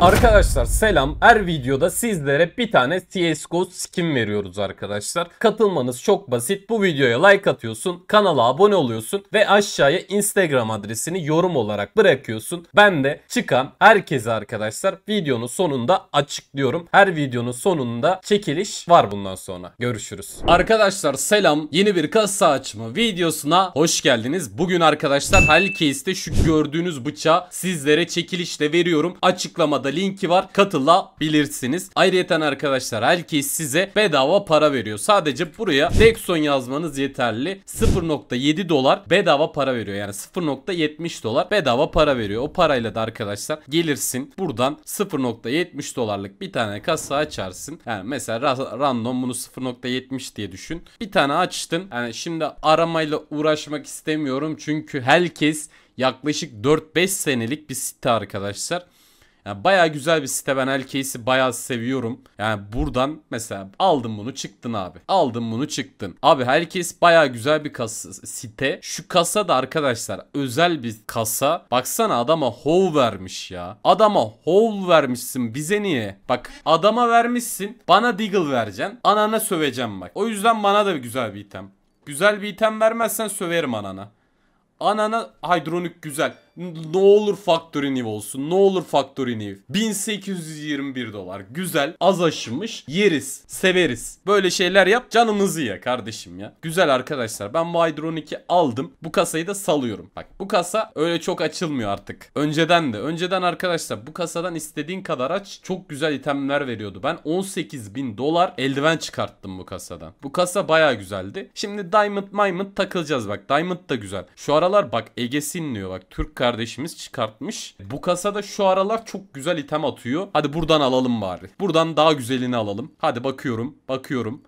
Arkadaşlar selam. Her videoda sizlere bir tane CSGO skin veriyoruz arkadaşlar. Katılmanız çok basit. Bu videoya like atıyorsun, kanala abone oluyorsun ve aşağıya Instagram adresini yorum olarak bırakıyorsun. Ben de çıkan herkese arkadaşlar videonun sonunda açıklıyorum. Her videonun sonunda çekiliş var bundan sonra. Görüşürüz. Arkadaşlar selam. Yeni bir kasa açma videosuna hoş geldiniz. Bugün arkadaşlar Halkeist'te şu gördüğünüz bıçağı sizlere çekilişle veriyorum. Açıklamada açıklamada linki var. Katılabilirsiniz. Ayrıca arkadaşlar herkes size bedava para veriyor. Sadece buraya Nexon yazmanız yeterli. 0.7 dolar bedava para veriyor. Yani 0.70 dolar bedava para veriyor. O parayla da arkadaşlar gelirsin. Buradan 0.70 dolarlık bir tane kasa açarsın. Yani mesela ra random bunu 0.70 diye düşün. Bir tane açtın. Yani şimdi aramayla uğraşmak istemiyorum. Çünkü herkes yaklaşık 4-5 senelik bir site arkadaşlar. Yani baya güzel bir site ben Elcase'i baya seviyorum. Yani buradan mesela aldım bunu çıktın abi. Aldım bunu çıktın. Abi herkes baya güzel bir kasa, site. Şu kasa da arkadaşlar özel bir kasa. Baksana adama hov vermiş ya. Adama hov vermişsin bize niye? Bak adama vermişsin bana deagle vereceksin. Anana söveceğim bak. O yüzden bana da güzel bir item. Güzel bir item vermezsen söverim anana. Anana hidronik güzel ne olur Factory New olsun. Ne olur Factory New. 1821 dolar. Güzel. Az aşımış. Yeriz. Severiz. Böyle şeyler yap. Canımızı ye kardeşim ya. Güzel arkadaşlar. Ben bu Hydron 2 aldım. Bu kasayı da salıyorum. Bak bu kasa öyle çok açılmıyor artık. Önceden de. Önceden arkadaşlar bu kasadan istediğin kadar aç. Çok güzel itemler veriyordu. Ben 18 bin dolar eldiven çıkarttım bu kasadan. Bu kasa baya güzeldi. Şimdi Diamond Diamond takılacağız bak. Diamond da güzel. Şu aralar bak Ege'sinliyor bak. Türk kardeşimiz çıkartmış. Bu kasada şu aralar çok güzel item atıyor. Hadi buradan alalım bari. Buradan daha güzelini alalım. Hadi bakıyorum. Bakıyorum.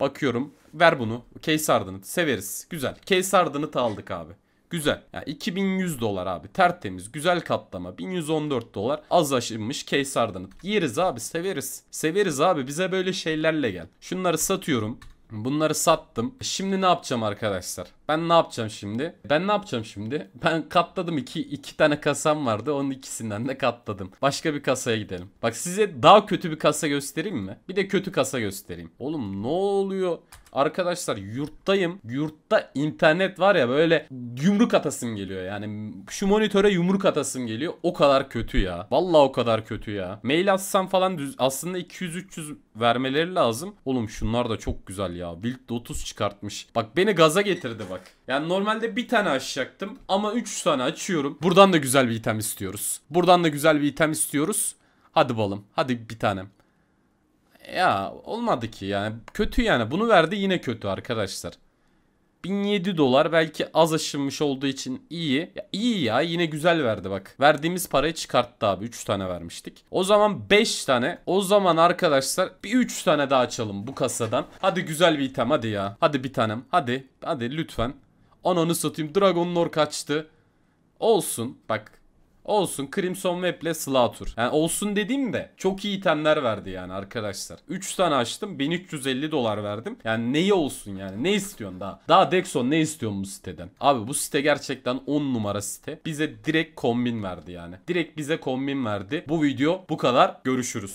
Bakıyorum. Ver bunu. Case Ardınıt. Severiz. Güzel. Case Ardınıt aldık abi. Güzel. Yani 2100 dolar abi. Tertemiz. Güzel katlama. 1114 dolar. Az aşınmış Case Ardınıt. Yeriz abi. Severiz. Severiz abi. Bize böyle şeylerle gel. Şunları satıyorum. Bunları sattım. Şimdi ne yapacağım arkadaşlar? Ben ne yapacağım şimdi? Ben ne yapacağım şimdi? Ben katladım iki, iki tane kasam vardı. Onun ikisinden de katladım. Başka bir kasaya gidelim. Bak size daha kötü bir kasa göstereyim mi? Bir de kötü kasa göstereyim. Oğlum ne oluyor? Arkadaşlar yurttayım. Yurtta internet var ya böyle yumruk atasım geliyor yani. Şu monitöre yumruk atasım geliyor. O kadar kötü ya. Vallahi o kadar kötü ya. Mail atsam falan düz aslında 200-300 vermeleri lazım. Oğlum şunlar da çok güzel ya. Build 30 çıkartmış. Bak beni gaza getirdi bak. Yani normalde bir tane açacaktım ama 3 tane açıyorum. Buradan da güzel bir item istiyoruz. Buradan da güzel bir item istiyoruz. Hadi balım. Hadi bir tanem. Ya olmadı ki yani. Kötü yani. Bunu verdi yine kötü arkadaşlar. 1007 dolar belki az aşınmış olduğu için iyi. Ya iyi ya yine güzel verdi bak. Verdiğimiz parayı çıkarttı abi. 3 tane vermiştik. O zaman 5 tane. O zaman arkadaşlar bir 3 tane daha açalım bu kasadan. Hadi güzel bir item hadi ya. Hadi bir tanem. Hadi. Hadi lütfen. Ananı satayım. Dragon Lord kaçtı. Olsun. Bak Olsun Crimson Web ile Slaughter. Yani olsun dediğim de çok iyi itemler verdi yani arkadaşlar. 3 tane açtım 1350 dolar verdim. Yani neyi olsun yani ne istiyorsun daha? Daha Dexon ne istiyorsun bu siteden? Abi bu site gerçekten 10 numara site. Bize direkt kombin verdi yani. Direkt bize kombin verdi. Bu video bu kadar. Görüşürüz.